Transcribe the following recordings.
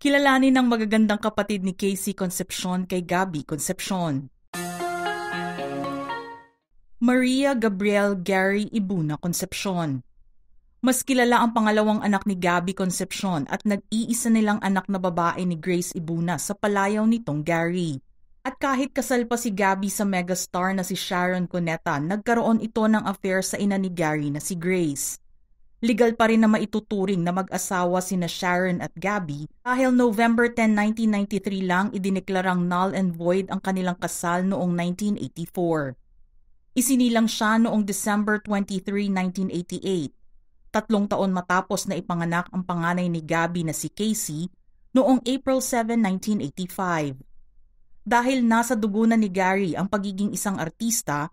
Kilalanin ng magagandang kapatid ni Casey Concepcion kay Gabby Concepcion. Maria Gabriel Gary Ibuna Concepcion mas kilala ang pangalawang anak ni Gabby Concepcion at nag-iisa nilang anak na babae ni Grace Ibuna sa palayaw nitong Gary. At kahit kasal pa si Gabby sa megastar na si Sharon Cuneta, nagkaroon ito ng affair sa ina ni Gary na si Grace legal pa rin na maituturing na mag-asawa sina Sharon at Gabby dahil November 10, 1993 lang idineklarang null and void ang kanilang kasal noong 1984. Isinilang siya noong December 23, 1988, tatlong taon matapos na ipanganak ang panganay ni Gabby na si Casey noong April 7, 1985. Dahil nasa dugo na ni Gary ang pagiging isang artista,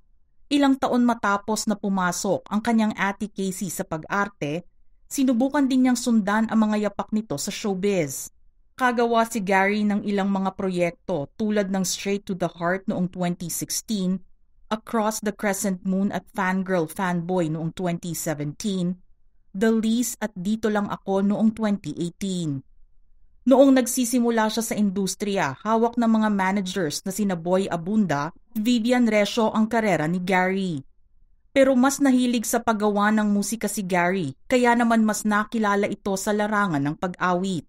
Ilang taon matapos na pumasok ang kanyang ate Casey sa pag-arte, sinubukan din niyang sundan ang mga yapak nito sa showbiz. Kagawa si Gary ng ilang mga proyekto tulad ng Straight to the Heart noong 2016, Across the Crescent Moon at Fangirl Fanboy noong 2017, The Lease at Dito Lang Ako noong 2018. Noong nagsisimula siya sa industriya, hawak ng mga managers na sina Boy Abunda at Vivian Resho ang karera ni Gary. Pero mas nahilig sa paggawa ng musika si Gary, kaya naman mas nakilala ito sa larangan ng pag-awit.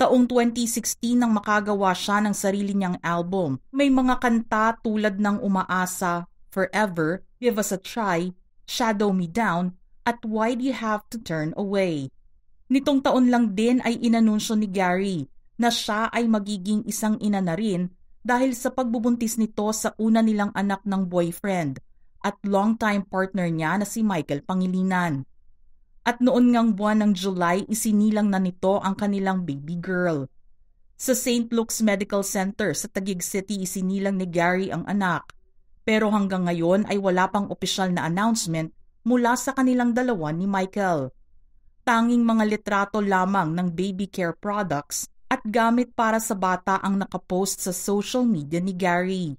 Taong 2016 nang makagawa siya ng sarili niyang album, may mga kanta tulad ng Umaasa, Forever, Give Us a Try, Shadow Me Down, at Why Do You Have to Turn Away. Nitong taon lang din ay inanunsyo ni Gary na siya ay magiging isang ina na rin dahil sa pagbubuntis nito sa una nilang anak ng boyfriend at longtime partner niya na si Michael Pangilinan. At noon ngang buwan ng July, isinilang na nito ang kanilang baby girl. Sa St. Luke's Medical Center sa Taguig City, isinilang ni Gary ang anak. Pero hanggang ngayon ay wala pang opisyal na announcement mula sa kanilang dalawa ni Michael tanging mga litrato lamang ng baby care products at gamit para sa bata ang nakapost sa social media ni Gary.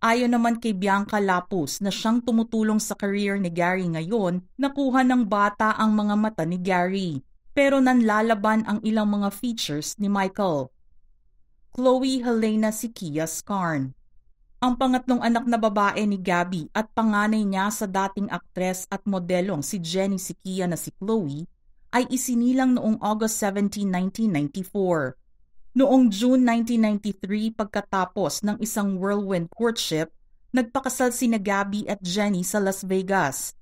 Ayon naman kay Bianca Lapus na siyang tumutulong sa career ni Gary ngayon, nakuha ng bata ang mga mata ni Gary. Pero nanlalaban ang ilang mga features ni Michael. Chloe Helena Sikia Scarn Ang pangatlong anak na babae ni Gabby at panganay niya sa dating aktres at modelong si Jenny Sikia na si Chloe, ay isinilang noong August 17, 1994. Noong June 1993 pagkatapos ng isang whirlwind courtship, nagpakasal si Gabby at Jenny sa Las Vegas.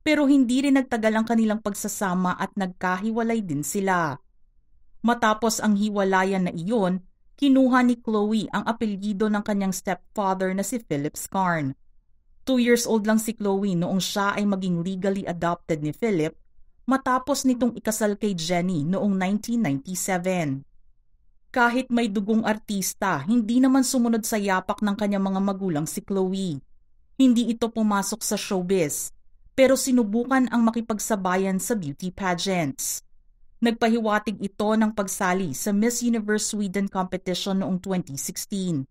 Pero hindi rin nagtagal ang kanilang pagsasama at nagkahiwalay din sila. Matapos ang hiwalayan na iyon, kinuha ni Chloe ang apelyido ng kanyang stepfather na si Philip Scarn. Two years old lang si Chloe noong siya ay maging legally adopted ni Philip matapos nitong ikasal kay Jenny noong 1997. Kahit may dugong artista, hindi naman sumunod sa yapak ng kanyang mga magulang si Chloe. Hindi ito pumasok sa showbiz, pero sinubukan ang makipagsabayan sa beauty pageants. Nagpahiwatig ito ng pagsali sa Miss Universe Sweden competition noong 2016.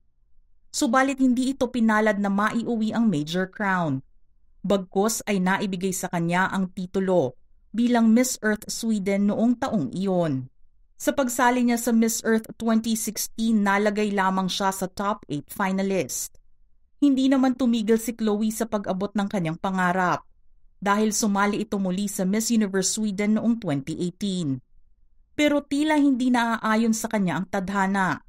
Subalit hindi ito pinalad na maiuwi ang major crown. Bagkos ay naibigay sa kanya ang titulo bilang Miss Earth Sweden noong taong iyon. Sa pagsali niya sa Miss Earth 2016, nalagay lamang siya sa top 8 finalist. Hindi naman tumigil si Chloe sa pag-abot ng kanyang pangarap dahil sumali ito muli sa Miss Universe Sweden noong 2018. Pero tila hindi naaayon sa kanya ang tadhana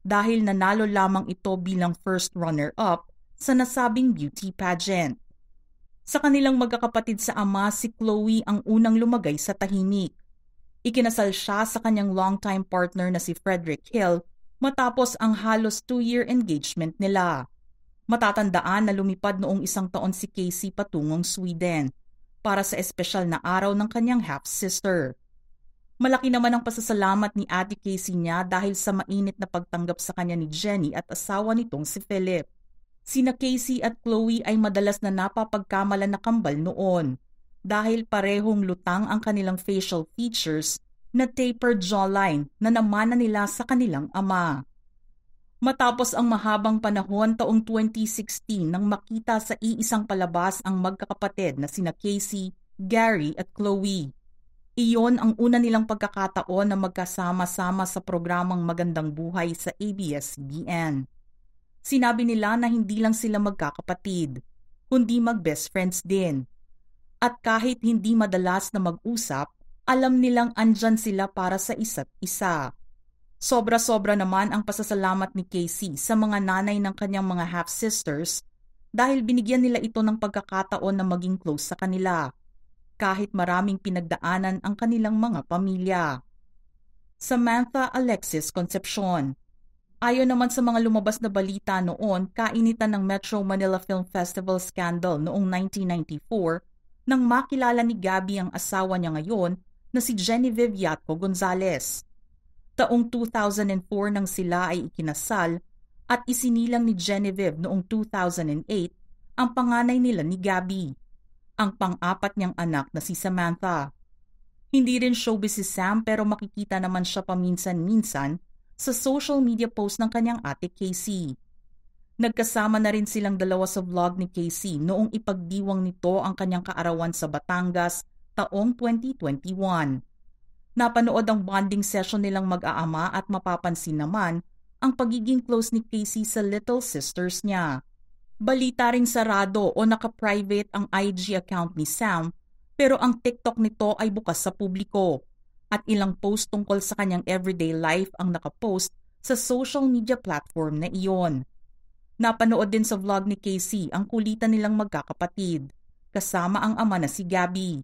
dahil nanalo lamang ito bilang first runner-up sa nasabing beauty pageant. Sa kanilang magkakapatid sa ama, si Chloe ang unang lumagay sa tahimik. Ikinasal siya sa kanyang longtime partner na si Frederick Hill matapos ang halos two-year engagement nila. Matatandaan na lumipad noong isang taon si Casey patungong Sweden para sa espesyal na araw ng kanyang half-sister. Malaki naman ang pasasalamat ni Ate Casey niya dahil sa mainit na pagtanggap sa kanya ni Jenny at asawa nitong si Philip. Sina Casey at Chloe ay madalas na napapagkamala na kambal noon dahil parehong lutang ang kanilang facial features na tapered jawline na namana nila sa kanilang ama. Matapos ang mahabang panahon taong 2016 nang makita sa iisang palabas ang magkakapatid na sina Casey, Gary at Chloe. Iyon ang una nilang pagkakataon na magkasama-sama sa programang Magandang Buhay sa ABS-CBN. Sinabi nila na hindi lang sila magkakapatid, kundi mag-best friends din. At kahit hindi madalas na mag-usap, alam nilang andyan sila para sa isa't isa. Sobra-sobra naman ang pasasalamat ni Casey sa mga nanay ng kanyang mga half-sisters dahil binigyan nila ito ng pagkakataon na maging close sa kanila kahit maraming pinagdaanan ang kanilang mga pamilya. Samantha Alexis Concepcion Ayon naman sa mga lumabas na balita noon, kainitan ng Metro Manila Film Festival scandal noong 1994 nang makilala ni Gabby ang asawa niya ngayon na si Genevieve Yatco Gonzalez. Taong 2004 nang sila ay ikinasal at isinilang ni Genevieve noong 2008 ang panganay nila ni Gabby, ang pang-apat niyang anak na si Samantha. Hindi rin showbiz si Sam pero makikita naman siya paminsan-minsan sa social media post ng kanyang ate Casey. Nagkasama na rin silang dalawa sa vlog ni Casey noong ipagdiwang nito ang kanyang kaarawan sa Batangas taong 2021. Napanood ang bonding session nilang mag-aama at mapapansin naman ang pagiging close ni Casey sa little sisters niya. Balita ring sarado o naka-private ang IG account ni Sam pero ang TikTok nito ay bukas sa publiko at ilang post tungkol sa kanyang everyday life ang nakapost sa social media platform na iyon. Napanood din sa vlog ni Casey ang kulitan nilang magkakapatid, kasama ang ama na si Gabby.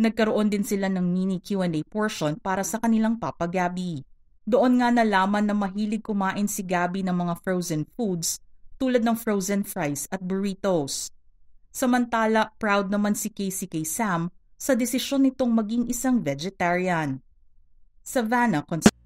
Nagkaroon din sila ng mini Q&A portion para sa kanilang Papa Gabby. Doon nga nalaman na mahilig kumain si Gabby ng mga frozen foods tulad ng frozen fries at burritos. Samantala, proud naman si Casey kay Sam sa desisyon nitong maging isang vegetarian. Savannah Cons-